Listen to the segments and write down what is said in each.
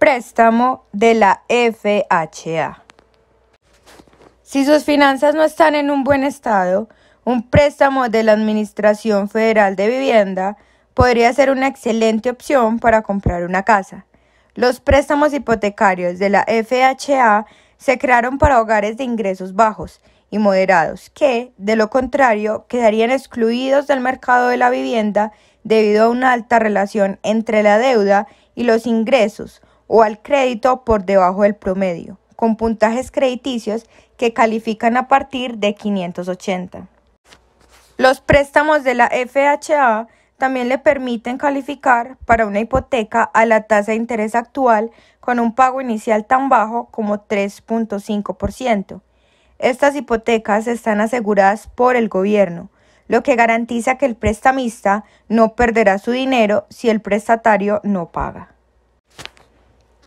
préstamo de la FHA. Si sus finanzas no están en un buen estado, un préstamo de la Administración Federal de Vivienda podría ser una excelente opción para comprar una casa. Los préstamos hipotecarios de la FHA se crearon para hogares de ingresos bajos y moderados que, de lo contrario, quedarían excluidos del mercado de la vivienda debido a una alta relación entre la deuda y los ingresos, o al crédito por debajo del promedio, con puntajes crediticios que califican a partir de 580. Los préstamos de la FHA también le permiten calificar para una hipoteca a la tasa de interés actual con un pago inicial tan bajo como 3.5%. Estas hipotecas están aseguradas por el gobierno, lo que garantiza que el prestamista no perderá su dinero si el prestatario no paga.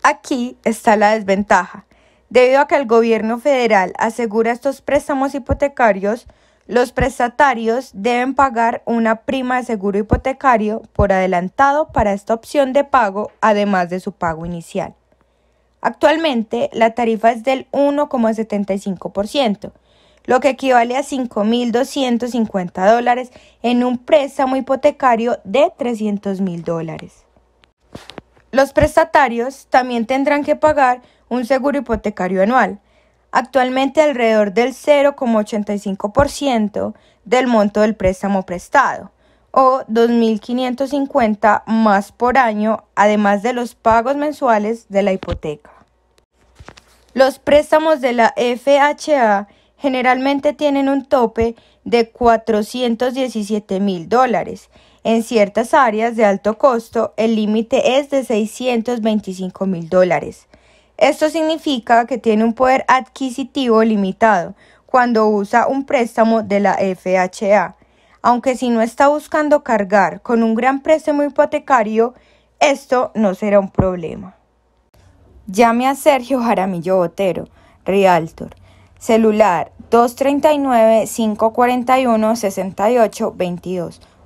Aquí está la desventaja. Debido a que el gobierno federal asegura estos préstamos hipotecarios, los prestatarios deben pagar una prima de seguro hipotecario por adelantado para esta opción de pago, además de su pago inicial. Actualmente, la tarifa es del 1,75%, lo que equivale a 5.250 dólares en un préstamo hipotecario de 300.000 dólares. Los prestatarios también tendrán que pagar un seguro hipotecario anual, actualmente alrededor del 0,85% del monto del préstamo prestado, o 2.550 más por año, además de los pagos mensuales de la hipoteca. Los préstamos de la FHA generalmente tienen un tope de $417,000 dólares en ciertas áreas de alto costo, el límite es de 625 mil dólares. Esto significa que tiene un poder adquisitivo limitado cuando usa un préstamo de la FHA, aunque si no está buscando cargar con un gran préstamo hipotecario, esto no será un problema. Llame a Sergio Jaramillo Botero, Realtor, celular 239-541-6822